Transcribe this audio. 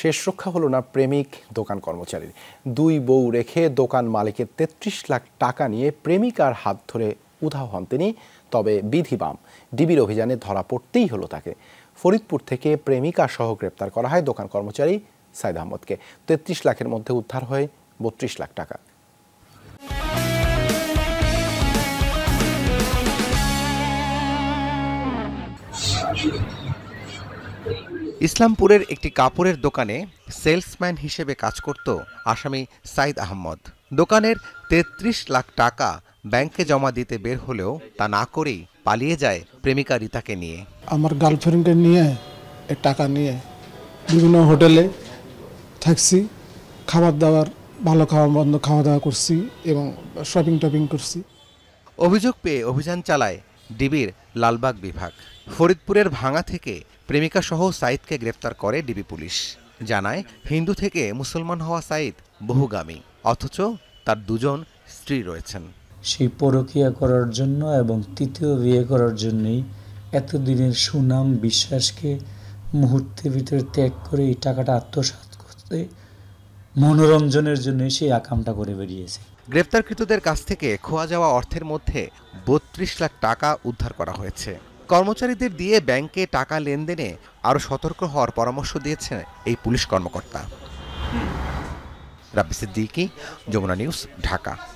শেষ রক্ষা হলো না প্রেমিক দোকান কর্মচারীর দুই বউ রেখে দোকান মালিকের ৩৩ লাখ টাকা নিয়ে প্রেমিকার হাত ধরে উধাও হন তিনি তবে বিধি বাম ডিবির অভিযানে ধরা পড়তেই হলো তাকে ফরিদপুর থেকে প্রেমিকা সহ গ্রেপ্তার করা হয় দোকান কর্মচারী সাইদ আহমদকে তেত্রিশ লাখের মধ্যে উদ্ধার হয় বত্রিশ লাখ টাকা ইসলামপুরের একটি কাপড়ের দোকানে সেলসম্যান হিসেবে কাজ করত আসামি সাইদ আহমদ দোকানের ৩৩ লাখ টাকা ব্যাংকে জমা দিতে বের হলেও তা না করেই পালিয়ে যায় প্রেমিকা রিতাকে নিয়ে আমার গার্লফ্রেন্ডকে নিয়ে টাকা নিয়ে বিভিন্ন হোটেলে থাকছি খাবার দাবার ভালো খাওয়া বন্ধ খাওয়া দাওয়া করছি এবং শপিং টপিং করছি অভিযোগ পেয়ে অভিযান চালায় ডিবির লালবাগ বিভাগ ফরিদপুরের ভাঙা থেকে প্রেমিকাসহ সাইদকে গ্রেপ্তার করে ডিবি পুলিশ জানায় হিন্দু থেকে মুসলমান হওয়া সাইদ বহুগামী অথচ তার দুজন স্ত্রী রয়েছেন সেই পরকিয়া করার জন্য এবং তৃতীয় বিয়ে করার জন্যই এতদিনের সুনাম বিশ্বাসকে মুহূর্তের ভিতরে ত্যাগ করে এই টাকাটা আত্মসাত করতে মনোরঞ্জনের জন্য সেই আকামটা করে বেরিয়েছে গ্রেপ্তারকৃতদের কাছ থেকে খোয়া যাওয়া অর্থের মধ্যে বত্রিশ লাখ টাকা উদ্ধার করা হয়েছে কর্মচারীদের দিয়ে ব্যাংকে টাকা লেনদেনে আরও সতর্ক হওয়ার পরামর্শ দিয়েছেন এই পুলিশ কর্মকর্তা রাব্বি সিদ্দিকি যমুনা নিউজ ঢাকা